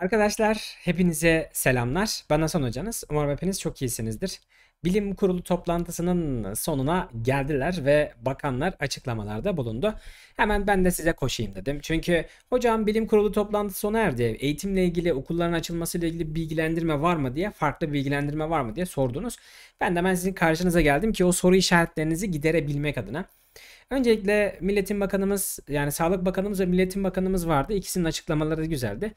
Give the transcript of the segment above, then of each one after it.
Arkadaşlar hepinize selamlar. Ben Hasan Hocanız. Umarım hepiniz çok iyisinizdir. Bilim Kurulu toplantısının sonuna geldiler ve bakanlar açıklamalarda bulundu. Hemen ben de size koşayım dedim. Çünkü hocam bilim kurulu toplantısı sona erdi. Eğitimle ilgili okulların açılmasıyla ilgili bilgilendirme var mı diye farklı bilgilendirme var mı diye sordunuz. Ben de hemen sizin karşınıza geldim ki o soru işaretlerinizi giderebilmek adına. Öncelikle Milletin Bakanımız yani Sağlık Bakanımız ve Milletin Bakanımız vardı. İkisinin açıklamaları da güzeldi.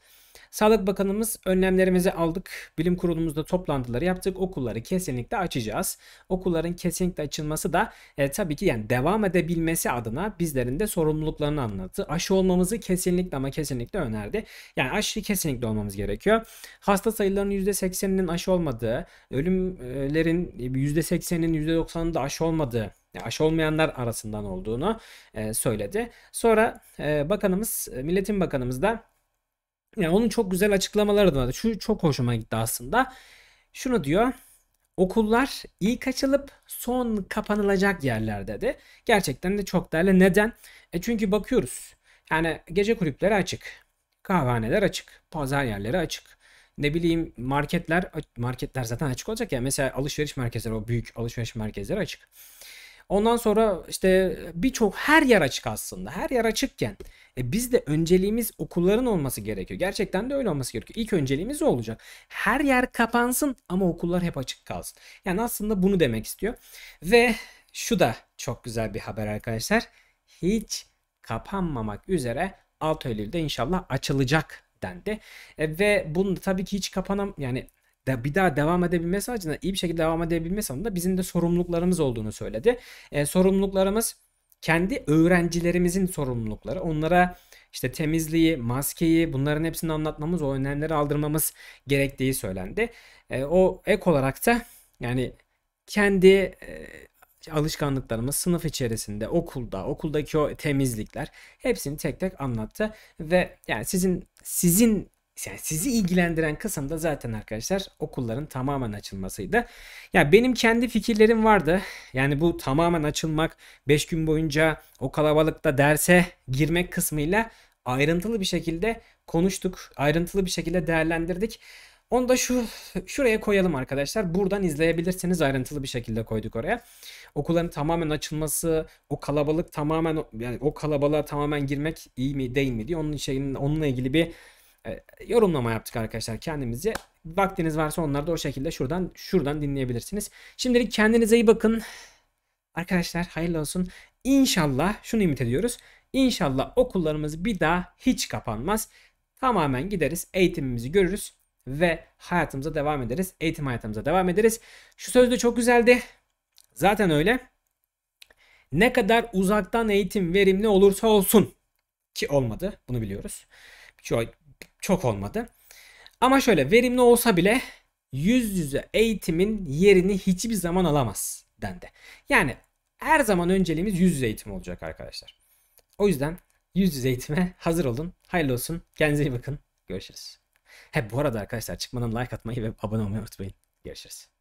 Sağlık Bakanımız önlemlerimizi aldık. Bilim kurulumuzda toplantıları yaptık. Okulları kesinlikle aç açacağız. Okulların kesinlikle açılması da e, tabii ki yani devam edebilmesi adına bizlerin de sorumluluklarını anlattı. Aşı olmamızı kesinlikle ama kesinlikle önerdi. Yani aşı kesinlikle olmamız gerekiyor. Hasta sayılarının %80'inin aşı olmadığı, ölümlerin %80'inin %90'ının da aşı olmadığı aşı olmayanlar arasından olduğunu e, söyledi. Sonra e, bakanımız, Milletin Bakanımız da yani onun çok güzel açıklamaları da vardı. Şu çok hoşuma gitti aslında. Şunu diyor. Okullar ilk açılıp son kapanılacak yerler dedi. gerçekten de çok değerli. Neden? E çünkü bakıyoruz. Yani gece kulüpleri açık. Kahvehaneler açık. Pazar yerleri açık. Ne bileyim marketler marketler zaten açık olacak ya. Mesela alışveriş merkezleri o büyük alışveriş merkezleri açık. Ondan sonra işte birçok her yer açık aslında. Her yer açıkken e biz de önceliğimiz okulların olması gerekiyor. Gerçekten de öyle olması gerekiyor. İlk önceliğimiz o olacak. Her yer kapansın ama okullar hep açık kalsın. Yani aslında bunu demek istiyor. Ve şu da çok güzel bir haber arkadaşlar. Hiç kapanmamak üzere 6 Eylül'de inşallah açılacak dendi. E, ve bunu tabii ki hiç kapanam yani de bir daha devam edebilmesi açısından iyi bir şekilde devam edebilmesi anlamında bizim de sorumluluklarımız olduğunu söyledi. E, sorumluluklarımız kendi öğrencilerimizin sorumlulukları. Onlara işte temizliği, maskeyi bunların hepsini anlatmamız, o önlemleri aldırmamız gerektiği söylendi. E, o ek olarak da yani kendi e, alışkanlıklarımız sınıf içerisinde, okulda, okuldaki o temizlikler hepsini tek tek anlattı ve yani sizin sizin yani sizi ilgilendiren kısım da zaten arkadaşlar okulların tamamen açılmasıydı. Ya benim kendi fikirlerim vardı. Yani bu tamamen açılmak, 5 gün boyunca o kalabalıkta derse girmek kısmıyla ayrıntılı bir şekilde konuştuk. Ayrıntılı bir şekilde değerlendirdik. Onu da şu şuraya koyalım arkadaşlar. Buradan izleyebilirsiniz. Ayrıntılı bir şekilde koyduk oraya. Okulların tamamen açılması, o kalabalık tamamen yani o kalabalığa tamamen girmek iyi mi değil mi diye onun şeyin onunla ilgili bir e, yorumlama yaptık arkadaşlar kendimizce. Vaktiniz varsa onları da o şekilde şuradan şuradan dinleyebilirsiniz. Şimdilik kendinize iyi bakın. Arkadaşlar hayırlı olsun. İnşallah şunu ümit ediyoruz. İnşallah okullarımız bir daha hiç kapanmaz. Tamamen gideriz, eğitimimizi görürüz ve hayatımıza devam ederiz. Eğitim hayatımıza devam ederiz. Şu söz de çok güzeldi. Zaten öyle. Ne kadar uzaktan eğitim verimli olursa olsun ki olmadı. Bunu biliyoruz. Çoğu çok olmadı. Ama şöyle verimli olsa bile yüz yüze eğitimin yerini hiçbir zaman alamaz dendi. Yani her zaman önceliğimiz yüz yüze eğitim olacak arkadaşlar. O yüzden yüz yüze eğitime hazır olun. Hayırlı olsun. Kendinize iyi bakın. Görüşürüz. He bu arada arkadaşlar çıkmadan like atmayı ve abone olmayı unutmayın. Görüşürüz.